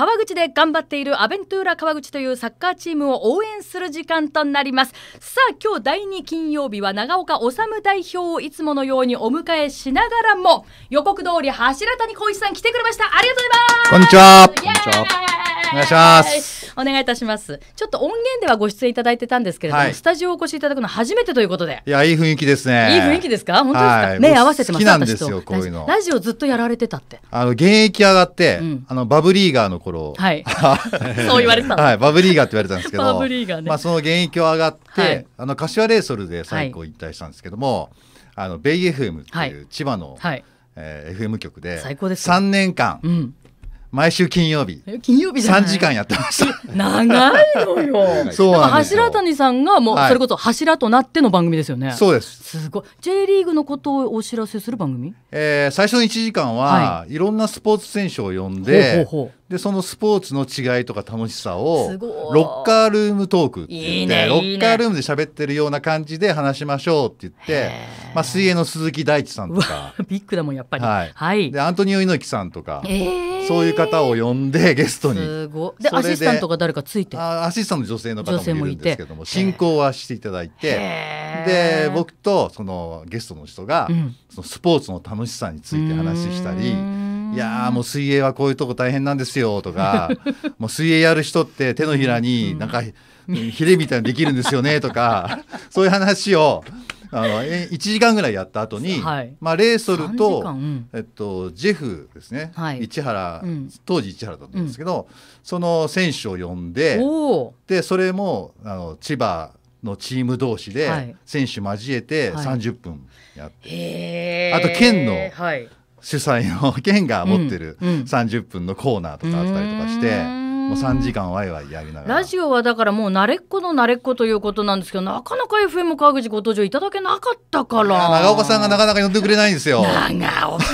川口で頑張っているアベントゥーラ川口というサッカーチームを応援する時間となりますさあ今日第2金曜日は長岡治代表をいつものようにお迎えしながらも予告通り柱谷浩一さん来てくれましたありがとうございますこんにちはお願いしますお願いいたしますちょっと音源ではご出演いただいてたんですけれども、はい、スタジオお越しいただくの初めてということでいやいい雰囲気ですねいい雰囲気ですか本当ですか、はい、目合わせてます好きなんですよこういうのラジオずっとやられてたってあの現役上がって、うん、あのバブリーガーの頃はい そう言われてた、はい、バブリーガーって言われたんですけどバブリーガーねまあその現役を上がって、はい、あの柏レイソルで最高引退したんですけども、あのベイ FM っていう千葉の、はいえー、FM 局で最高です3年間、うん毎週金曜日金曜日じ3時間やってました長いのよ そうなん柱谷さんがもうそれこそ柱となっての番組ですよね、はい、そうですすごい J リーグのことをお知らせする番組、えー、最初の1時間は、はい、いろんなスポーツ選手を呼んでほうほうほうでそのスポーツの違いとか楽しさをロッカールームトークって言って、ね、ロッカールームで喋ってるような感じで話しましょうって言って、まあ、水泳の鈴木大地さんとかビッグだもんやっぱり、はい、はい、でアントニオ猪木さんとか、そういう方を呼んでゲストにすごでアシスタントが誰かついてあアシスタントの女性の方もいるんですけども進行はしていただいてで僕とそのゲストの人が、うん、そのスポーツの楽しさについて話したり。いやもう水泳はこういうとこ大変なんですよとか もう水泳やる人って手のひらになんかヒレみたいなのできるんですよねとか そういう話をあの1時間ぐらいやった後に、はい、まあレーソルと、うん、えっと、ジェフですね、はい、市原、うん、当時市原だったんですけど、うん、その選手を呼んででそれもあの千葉のチーム同士で選手交えて30分やって、はい、あと県の、主催の県が持ってる30分のコーナーとかあったりとかして。うんもう3時間ワイワイやりながらラジオはだからもう慣れっこの慣れっこということなんですけどなかなか FM 川口ご登場いただけなかったから長岡さんがなかなか呼んでくれないんですよ長岡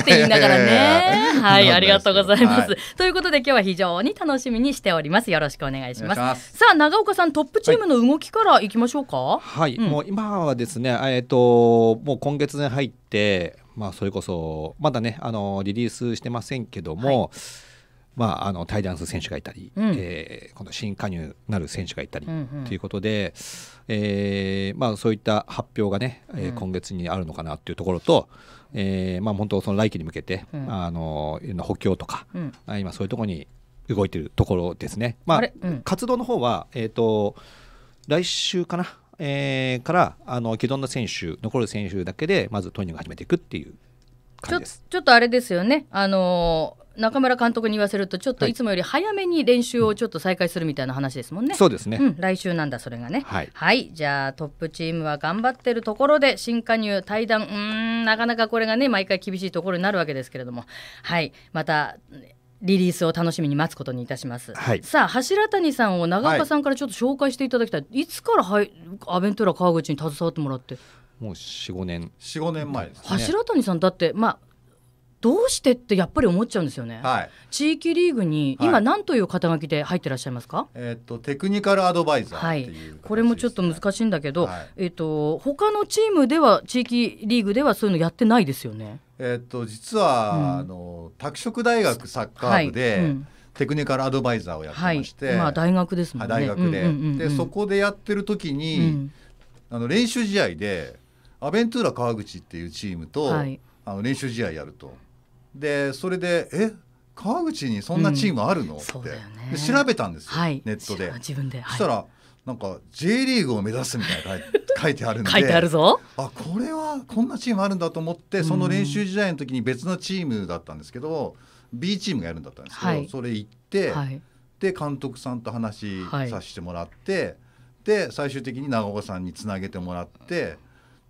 って言いながらね はいありがとうございます、はい、ということで今日は非常に楽しみにしておりますよろしくお願いしますさあ長岡さんトップチームの動きからいきましょうかはい、はいうん、もう今はですねえっ、ー、ともう今月に入ってまあ、それこそまだねあのリリースしてませんけども、はい、まあ、あのタイダンス選手がいたり、うん、えー、今度新加入なる選手がいたりと、うんいうことで、えーまあ、そういった発表がね、えー、今月にあるのかなというところと、うん、えー、まあ、本当その来季に向けて、うん、あのいろんな補強とか、うん、今そういうところに動いてるところですね。まあ、あ活動の方は、えーと来週かなえー、からあの既存の選手残る選手だけでまずトレーニングを始めていくっていう感じですちょっとあれですよね、あのー、中村監督に言わせるとちょっといつもより早めに練習をちょっと再開するみたいな話ですもんね。はい、そうですね、うん、来週なんだそれがね、はい、はい、じゃあトップチームは頑張ってるところで新加入対談うんなかなかこれがね毎回厳しいところになるわけですけれどもはいまたリリースを楽しみに待つことにいたします、はい、さあ柱谷さんを長岡さんからちょっと紹介していただきたい、はい、いつからはいアベントラ川口に携わってもらってもう45年45年前です、ね、柱谷さんだってまあどうしてってやっぱり思っちゃうんですよね。はい、地域リーグに今何という肩書きで入ってらっしゃいますか？はい、えっ、ー、とテクニカルアドバイザー、ね、はい、これもちょっと難しいんだけど、はい、えっ、ー、と他のチームでは地域リーグではそういうのやってないですよね。えっ、ー、と実は、うん、あの拓殖大学サッカー部で、うん、テクニカルアドバイザーをやってまして、まあ大学ですもんね。大学で、うんうんうんうん、でそこでやってる時に、あの練習試合でアベントゥーラ川口っていうチームと、はい、あの練習試合やると。でそれでえ川口にそんなチームあるの、うん、って、ね、調べたんですよ、はい、ネットで。自分で、そしたらなんか J リーグを目指すみたいな書い てあるんで書いてあるぞあこれはこんなチームあるんだと思ってその練習時代の時に別のチームだったんですけど B チームがやるんだったんですけど、はい、それ行って、はい、で監督さんと話させてもらって、で最終的に長岡さんにつなげてもらって。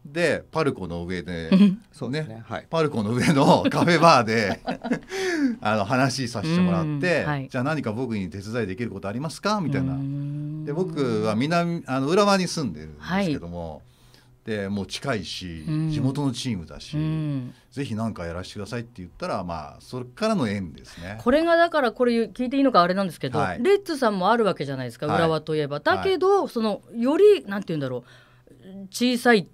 でパルコの上で、そうね、ね、はい、パルコの上の カフェバーで あの話させてもらって、はい、じゃあ何か僕に手伝いできることありますかみたいな。で僕は南あの浦和に住んでるんですけども、はい、でもう近いし地元のチームだし、ぜひ何かやらせてくださいって言ったらまあそれからの縁ですね。これがだからこれ聞いていいのかあれなんですけど、レッツさんもあるわけじゃないですか浦和といえば。だけど、そのよりなんて言うんだろう小さい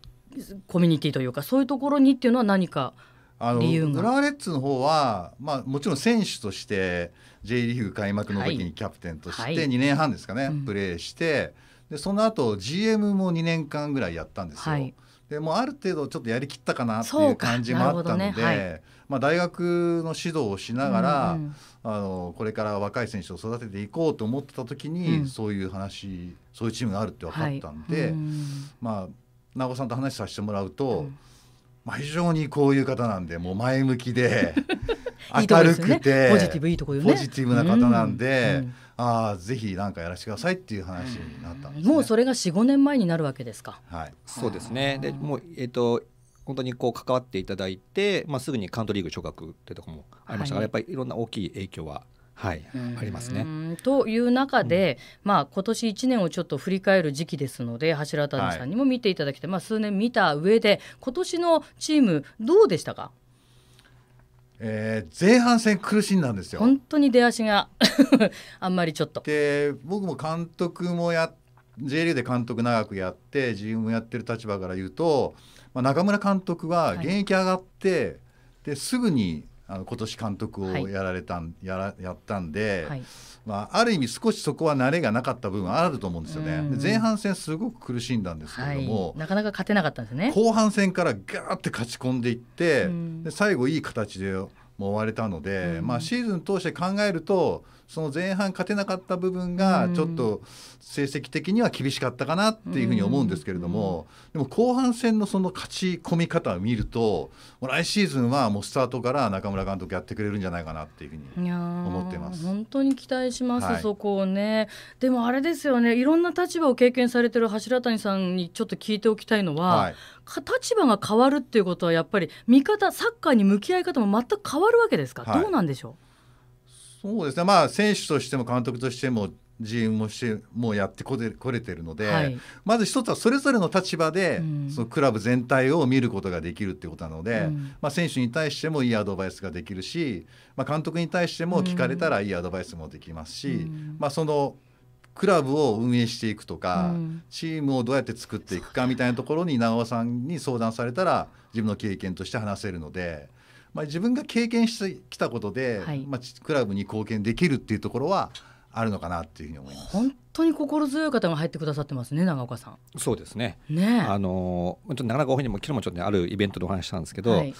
コミュニティというかそういうところにっていうのは何かあの浦和レッズの方は、まあ、もちろん選手として J リーグ開幕の時にキャプテンとして2年半ですかね、はい、プレーして、でその後 GM も2年間ぐらいやったんですよ。はい、でもある程度ちょっとやりきったかなっていう感じもあったので、ねはい、まあ、大学の指導をしながら、うんうん、あのこれから若い選手を育てていこうと思ってた時に、うん、そういう話そういうチームがあるって分かったんで、うん、まあ直子さんと話させてもらうと、まあ、非常にこういう方なんでもう前向きで 明るくて、ポジティブいいとこポジティブな方なんで、うんうん、ああぜひ何かやらせてくださいっていう話になったんです、ね、もうそれが45年前になるわけですかはいそうですねでもうえっ、ー、と本当にこう関わっていただいて、まあ、すぐにカントリーグ昇格ってとこもありましたから、はい、やっぱりいろんな大きい影響ははい、ありますね。という中で、うん、まあ、今年1年をちょっと振り返る時期ですので柱谷さんにも見ていただきたい、はい、まあ、数年見た上で今年のチームどうでしたかえー、前半戦苦しんだんですよ本当に出足が あんまりちょっと。で僕も監督もや J リーグで監督長くやって自分もやってる立場から言うと、まあ、中村監督は現役上がって、はい、ですぐにあの今年監督をやられたん、はい、やらやったんで、はい、まあ、ある意味少しそこは慣れがなかった部分はあると思うんですよね。前半戦すごく苦しんだんですけれども、はい、なかなか勝てなかったんですね後半戦からガーって勝ち込んでいってで最後いい形でわれたので、まあ、シーズン通して考えると。その前半勝てなかった部分がちょっと成績的には厳しかったかなっていうふうに思うんですけれども、でも後半戦のその勝ち込み方を見ると来シーズンはもうスタートから中村監督やってくれるんじゃないかなっていうふうに思ってます本当に期待します、はい、そこをねでもあれですよねいろんな立場を経験されてる柱谷さんにちょっと聞いておきたいのは、はい、立場が変わるっていうことはやっぱり見方サッカーに向き合い方も全く変わるわけですか、はい、どうなんでしょうそうですね、まあ、選手としても監督としても自由もしてもうやってこれこれてるので、はい、まず一つはそれぞれの立場で、うん、そのクラブ全体を見ることができるってことなので、うん、まあ、選手に対してもいいアドバイスができるし、まあ、監督に対しても聞かれたらいいアドバイスもできますし、うん、まあ、そのクラブを運営していくとか、チームをどうやって作っていくかみたいなところに長尾さんに相談されたら自分の経験として話せるので。まあ、自分が経験してきたことで、はい、まあ、クラブに貢献できるっていうところはあるのかなっていうふうに思います。本当に心強い方が入ってくださってますね、長岡さん。そうですね。ね、あのちょっとなかなか本人も昨日もちょっと、ね、あるイベントでお話したんですけど、はい、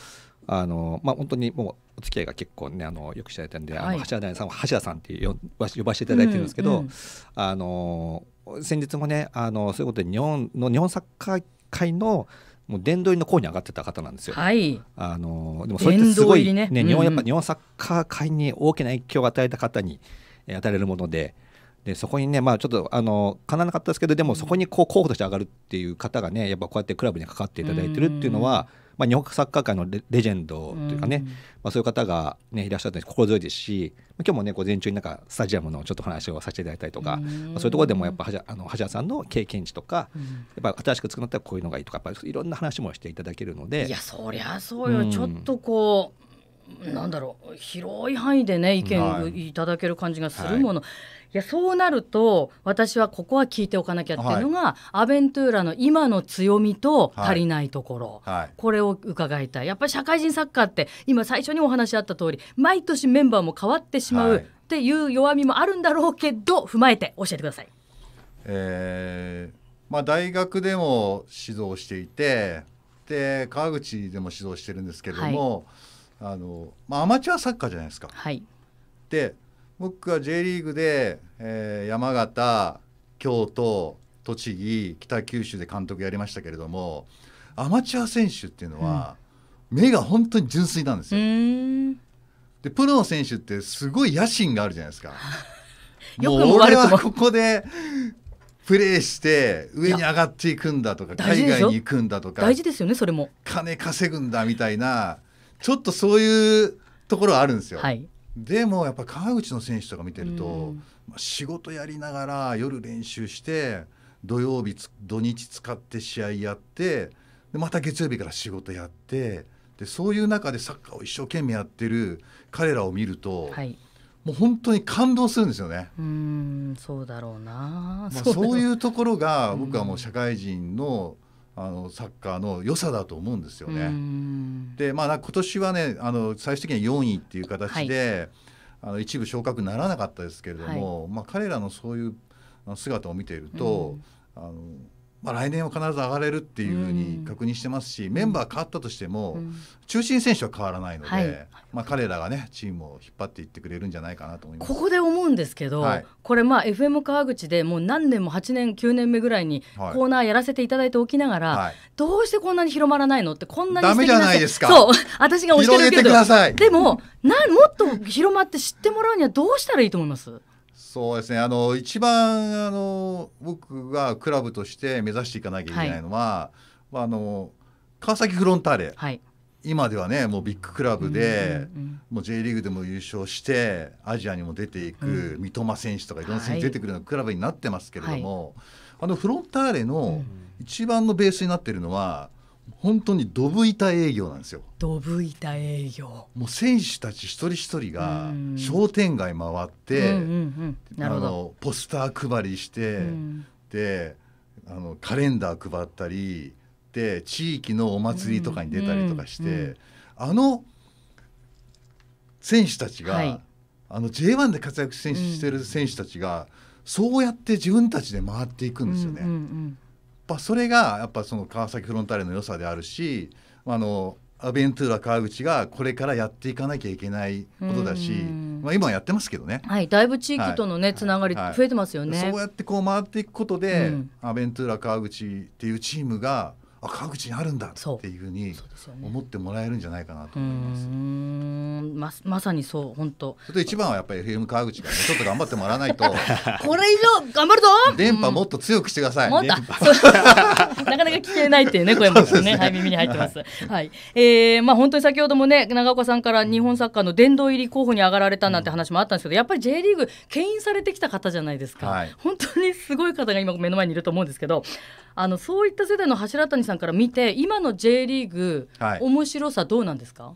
あのまあ本当にもうお付き合いが結構ねあのよく知られてるんで、はい、あの橋田さんは橋田さんって呼ば呼ばせていただいてるんですけど、うんうん、あの先日もねあのそういうことで日本の日本サッカー界のもう殿堂入りの候に上がってた方なんですよ。はい、あのでもそれってすごいね、ね、日本やっぱ日本サッカー界に大きな影響を与えた方に与えられるもので。でそこにね、まあ、ちょっとあのかなわなかったですけどでもそこにこう候補として上がるっていう方がねやっぱこうやってクラブに関わっていただいてるっていうのは、まあ、日本サッカー界のレジェンドというかね、まあ、そういう方が、ね、いらっしゃって心強いですし今日もね午前中になんかスタジアムのちょっと話をさせていただいたりとか、まあ、そういうところでもやっぱはあの橋田さんの経験値とか、やっぱ新しく作ったらこういうのがいいとかやっぱいろんな話もしていただけるのでいやそりゃそうよ、ちょっとこうなんだろう広い範囲でね意見いただける感じがするもの、はい、いやそうなると私はここは聞いておかなきゃっていうのが、はい、アベントゥーラの今の強みと足りないところ、はい、これを伺いたいやっぱり社会人サッカーって今最初にお話あった通り毎年メンバーも変わってしまうっていう弱みもあるんだろうけど踏まえて教えてください。えーまあ、大学でも指導していてで川口でも指導してるんですけども。はいあの、まあ、アマチュアサッカーじゃないですか。はい、で僕は J リーグで、えー、山形京都栃木北九州で監督やりましたけれどもアマチュア選手っていうのは、うん、目が本当に純粋なんですよ。でプロの選手ってすごい野心があるじゃないですか。もう俺はここでプレーして上に上がっていくんだとか海外に行くんだとか大事ですよねそれも金稼ぐんだみたいなちょっとそういうところはあるんですよ。はい、でもやっぱ川口の選手とか見てると、うん、仕事やりながら夜練習して土曜日土日使って試合やってでまた月曜日から仕事やってでそういう中でサッカーを一生懸命やってる彼らを見ると、はい、もう本当に感動するんですよね。うんそうだろうな、まあ、そういうところが僕はもう社会人のあのサッカーの良さだと思うんですよね。でまあ今年はねあの最終的には4位っていう形で、はい、あの一部昇格ならなかったですけれども、はい、まあ、彼らのそういう姿を見ていると、あのまあ、来年は必ず上がれるっていうふうに確認してますし、うん、メンバー変わったとしても、うん、中心選手は変わらないので、はい、まあ、彼らがねチームを引っ張っていってくれるんじゃないかなと思いますここで思うんですけど、はい、これまあ FM 川口でもう何年も8年9年目ぐらいにコーナーやらせていただいておきながら、はい、どうしてこんなに広まらないのってこんなにダメじゃないですかそう私が教えてるけどでもなもっと広まって知ってもらうにはどうしたらいいと思いますそうですねあの一番あの僕がクラブとして目指していかなきゃいけないのは、まあ、あの川崎フロンターレ、はい、今ではねもうビッグクラブで、うんうんうん、もう J リーグでも優勝してアジアにも出ていく、うん、三笘選手とかいろんな選手出てくるようなクラブになってますけれども、はい、あのフロンターレの一番のベースになってるのは本当にドブ板営業なんですよドブ板営業もう選手たち一人一人が商店街回って、あのポスター配りして、うん、であのカレンダー配ったりで地域のお祭りとかに出たりとかして、あの選手たちが、はい、J1 で活躍してる選手たちが、そうやって自分たちで回っていくんですよね。うんうんうんぱそれがやっぱその川崎フロンターレの良さであるしあのアベントゥーラ川口がこれからやっていかなきゃいけないことだし、まあ、今やってますけどね、はい、だいぶ地域とのね、はい、つながり増えてますよね、はい、そうやってこう回っていくことで、うん、アベントゥーラ川口っていうチームがあ川口にあるんだっていうふうに思ってもらえるんじゃないかなと思います。ままさにそう本当。ちょっと一番はやっぱり FM 川口が、ね、ちょっと頑張ってもらわないと。これ以上頑張るぞ。電波もっと強くしてください。うん、なかなか聞けないっていうね声もねねはい耳に入ってます。はい、はい、えー、まあ本当に先ほどもね長岡さんから日本サッカーの殿堂入り候補に上がられたなんて話もあったんですけど、やっぱり J リーグ牽引されてきた方じゃないですか。はい、本当にすごい方が今目の前にいると思うんですけど、あのそういった世代の柱谷さんから見て今の J リーグ、はい、面白さどうなんですか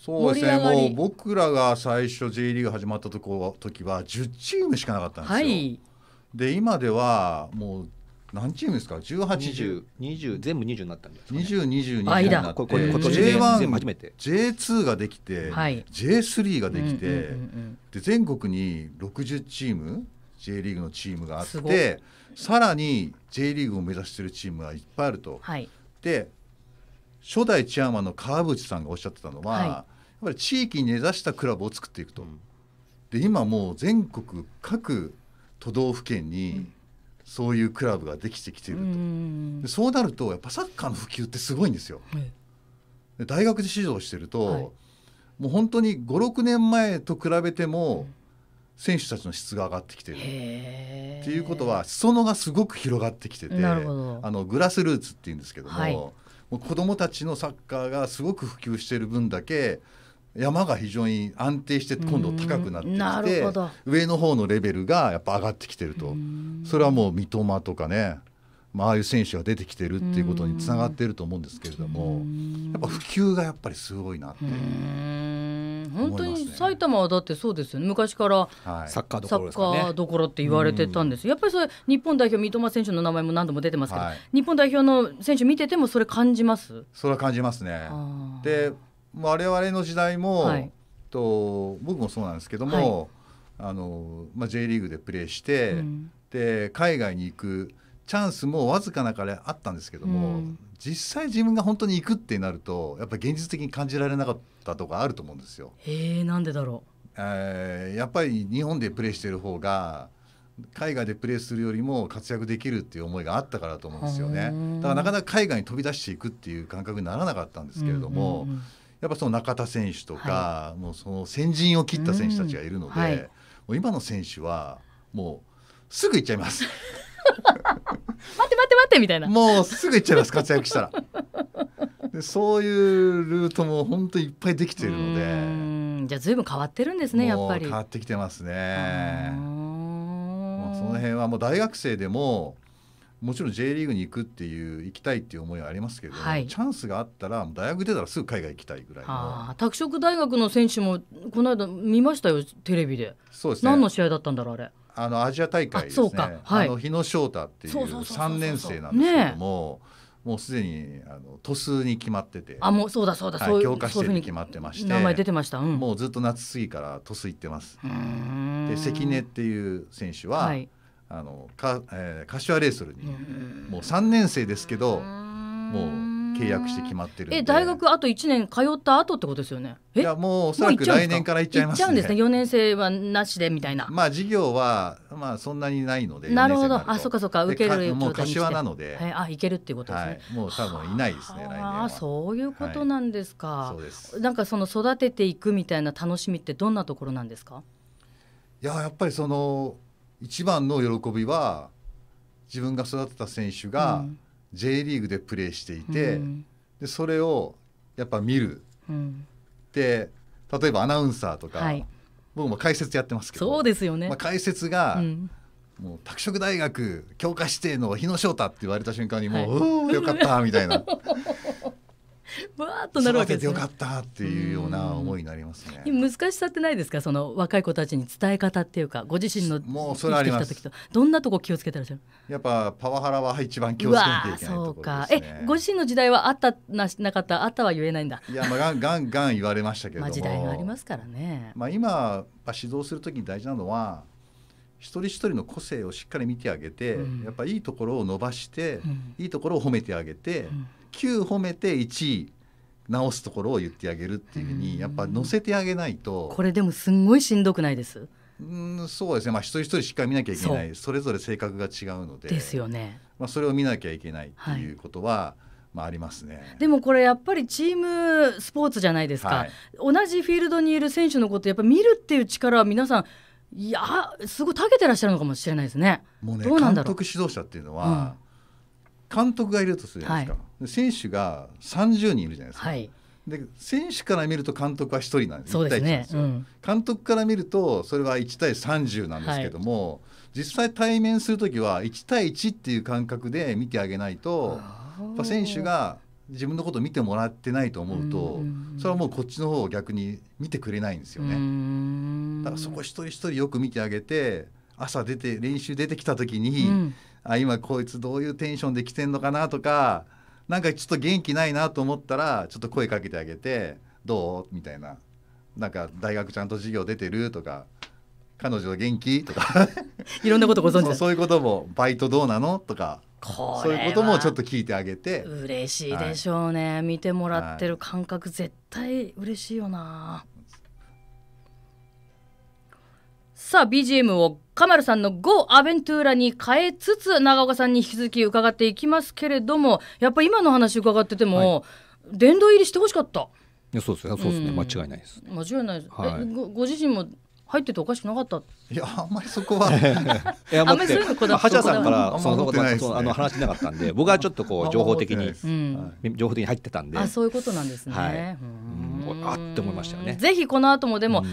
そうですねもう僕らが最初 J リーグ始まったとこ時は10チームしかなかったんですよ。はい、で今ではもう何チームですか1820全部20になったんですか、ね、2020になって J1 J2 ができて、はい、J3 ができて、で全国に60チーム J リーグのチームがあってさらに J リーグを目指しているチームはいっぱいあると。はい、で初代チェアマンの川淵さんがおっしゃってたのは、はい、やっぱり地域に根ざしたクラブを作っていくと。うん、で今もう全国各都道府県にそういうクラブができてきていると、うん、そうなるとやっぱサッカーの普及ってすごいんですよ。はい、で大学で指導してると、もう本当に56年前と比べても、うん選手たちの質が上がってきてるっていうことは裾野がすごく広がってきててあのグラスルーツっていうんですけどもはい、もう子どもたちのサッカーがすごく普及している分だけ山が非常に安定して今度高くなってきて上の方のレベルがやっぱ上がってきてるとそれはもう三笘とかね、まあ、ああいう選手が出てきてるっていうことにつながってると思うんですけれどもやっぱ普及がやっぱりすごいなって。本当に埼玉はだってそうですよね昔から、サッカーどころって言われてたんですやっぱりそれ日本代表三笘選手の名前も何度も出てますけど、はい、日本代表の選手見ててもそれ感じますそれは感じますねで我々の時代も、はい、と僕もそうなんですけども、はい、あのまあ、J リーグでプレーして、うん、で海外に行くチャンスもわずかなからあったんですけども、うん、実際自分が本当に行くってなるとやっぱ現実的に感じられなかったとかあると思うんですよ。へなんでだろう、えー、やっぱり日本でプレーしてる方が海外でプレーするよりも活躍できるっていう思いがあったからだと思うんですよね。だからなかなか海外に飛び出していくっていう感覚にならなかったんですけれども、うんうんうん、やっぱその中田選手とか、はい、もうその先陣を切った選手たちがいるので、うんはい、もう今の選手はもうすぐ行っちゃいます。待って待って待ってみたいなもうすぐ行っちゃいます活躍したらでそういうルートも本当いっぱいできているのでじゃあ随分変わってるんですねやっぱり変わってきてますねその辺はもう大学生でももちろん J リーグに行くっていう行きたいっていう思いはありますけどはい、チャンスがあったら大学出たらすぐ海外行きたいぐらい拓殖大学の選手もこの間見ましたよテレビでそうです、ね、何の試合だったんだろうあれあのアジア大会ですねあの日野翔太っていう三年生なんですけども。もうすでにあの都数に決まってて、あもうそうだそうだ、はい、そう教科指定に決まってまして、名前出てました、うん、もうずっと夏過ぎから都数行ってます。で関根っていう選手は、はい、あのか、えー、柏レイソルにもう三年生ですけど、もう契約して決まってるえ大学あと1年通った後ってことですよねいやもうおそらく来年から行っちゃいます、ね、行っちゃうんですね4年生はなしでみたいなまあ授業はまあそんなにないのでなるほどあそっかそっか受けるもう柏なので、はい、あ行けるっていうことですね、はい、もう多分いないですね来年あそういうことなんですか、はい、そうですなんかその育てていくみたいな楽しみってどんなところなんですかいややっぱりその一番の喜びは自分が育てた選手が、うん J リーグでプレーしていて、うん、でそれをやっぱ見る、うん、で例えばアナウンサーとか、はい、僕も解説やってますけどそうですよね、まあ、解説が、うんもう拓殖大学強化指定の日野翔太って言われた瞬間にもう、はい、よかったみたいな わ ーっとなるわけです、ね、よかったっていうような思いになりますね。難しさってないですかその若い子たちに伝え方っていうかご自身のもうそれあります。どんなとこ気をつけてらっしゃる？やっぱパワハラは一番気をつけなきゃいけないところですね。えご自身の時代はあったななかったあったは言えないんだ。いやまあガンガンガン言われましたけどま時代がありますからね。まあ今指導するときに大事なのは。一人一人の個性をしっかり見てあげて、うん、やっぱいいところを伸ばして、うん、いいところを褒めてあげて、うん9褒めて1位直すところを言ってあげるっていうふうにやっぱ載せてあげないとこれでもすんごいしんどくないですうんそうですね、まあ、一人一人しっかり見なきゃいけないそれぞれ性格が違うのでですよね、まあ、それを見なきゃいけないっていうことは、はいまあ、ありますねでもこれやっぱりチームスポーツじゃないですか、はい、同じフィールドにいる選手のことやっぱ見るっていう力は皆さんいやすごい長けてらっしゃるのかもしれないですね。もうね監督指導者っていうのは、うん監督がいるとするじゃないですか、はい、選手が30人いるじゃないですか、はい、で選手から見ると監督は1人なんですそうですね、うん、監督から見るとそれは1対30なんですけども、はい、実際対面する時は1対1っていう感覚で見てあげないとや選手が自分のことを見てもらってないと思うとそれはもうこっちの方を逆に見てくれないんですよね。だからそこ一人一人よく見てあげて朝出て練習出てきた時に、うんあ今こいつどういうテンションで来てんのかなとかなんかちょっと元気ないなと思ったらちょっと声かけてあげて「どう?」みたいな「なんか大学ちゃんと授業出てる?」とか「彼女元気?」とか いろんなことご存知そういうことも「バイトどうなの?」とかそういうこともちょっと聞いてあげて嬉しいでしょうね、はい、見てもらってる感覚絶対嬉しいよな、はい、さあ BGM をカマルさんの Go アベントゥーラに変えつつ長岡さんに引き続き伺っていきますけれどもやっぱ今の話伺ってても、はい、殿堂入りしてほしかった。いやそうですそうですね、うん、間違いないです。間違いないです。はい、ごご自身も入ってておかしくなかったいやあんまりそこは いやあんまりそういうのこだは橋田さんからその、ね、あの話しなかったんで僕はちょっとこう情報的に、情報的に入ってたんであそういうことなんですね、はい、あって思いましたよねぜひこの後もでも、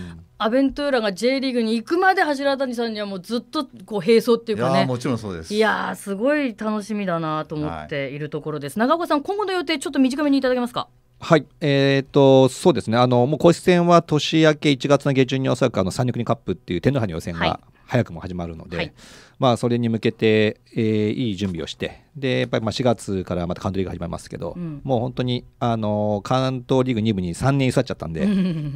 アベントゥーラが J リーグに行くまで柱谷さんにはもうずっとこう並走っていうかねもちろんそうですいやすごい楽しみだなと思っているところです、はい、長岡さん今後の予定ちょっと短めにいただけますかはい、えっ、ー、とそうですねあのもう公式戦は年明け1月の下旬におそらくあの三陸にカップっていう天皇杯の予選が早くも始まるので、はい、まあ、それに向けて、えー、いい準備をしてでやっぱりまあ4月からまた関東リーグ始まりますけど、うん、もう本当に、あの関東リーグ2部に3年居座っちゃったんで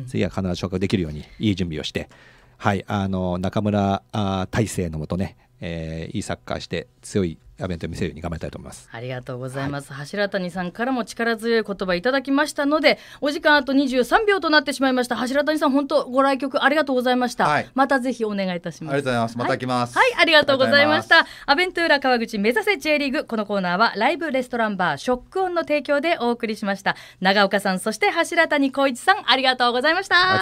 次は必ず紹介できるようにいい準備をして、はい、あの中村あ大成のもとね、えー、いいサッカーして強いアベント見せるように頑張りたいと思いますありがとうございます、はい、柱谷さんからも力強い言葉いただきましたのでお時間あと23秒となってしまいました柱谷さん本当ご来局ありがとうございました、はい、またぜひお願いいたしますありがとうございますまた来ます、はい、はい、ありがとうございましたアベントゥーラ川口目指せ J リーグこのコーナーはライブレストランバーショックオンの提供でお送りしました長岡さんそして柱谷浩一さんありがとうございました